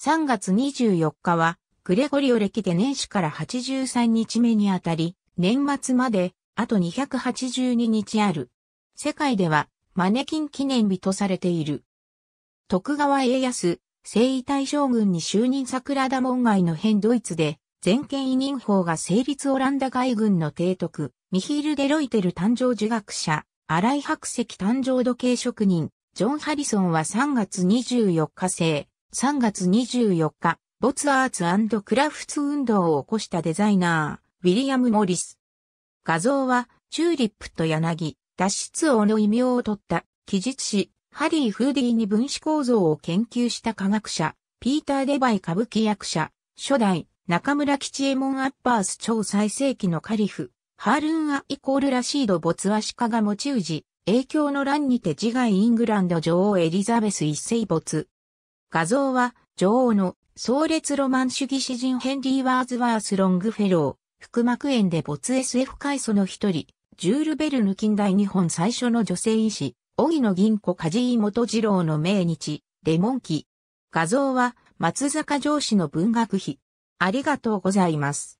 3月24日は、グレゴリオ歴で年始から83日目にあたり、年末まで、あと282日ある。世界では、マネキン記念日とされている。徳川家康、征夷大将軍に就任桜田門外の変ドイツで、全権委任法が成立オランダ海軍の提督、ミヒール・デロイテル誕生受学者、新井白石誕生時計職人、ジョン・ハリソンは3月24日生、3月24日、ボツアーツクラフツ運動を起こしたデザイナー、ウィリアム・モリス。画像は、チューリップと柳、脱出王の異名を取った、記述誌、ハリー・フーディーに分子構造を研究した科学者、ピーター・デバイ歌舞伎役者、初代、中村吉右衛門アッパース超最盛期のカリフ、ハールン・ア・イコール・ラシード・ボツワシカが持ち氏、影響の乱にて自害イングランド女王エリザベス一世没。画像は女王の壮烈ロマン主義詩人ヘンリー・ワーズワース・ロングフェロー、腹膜炎で没 SF 回祖の一人、ジュール・ベルヌ近代日本最初の女性医師、荻野銀子梶井元次郎の命日、レモン期。画像は松坂上司の文学碑。ありがとうございます。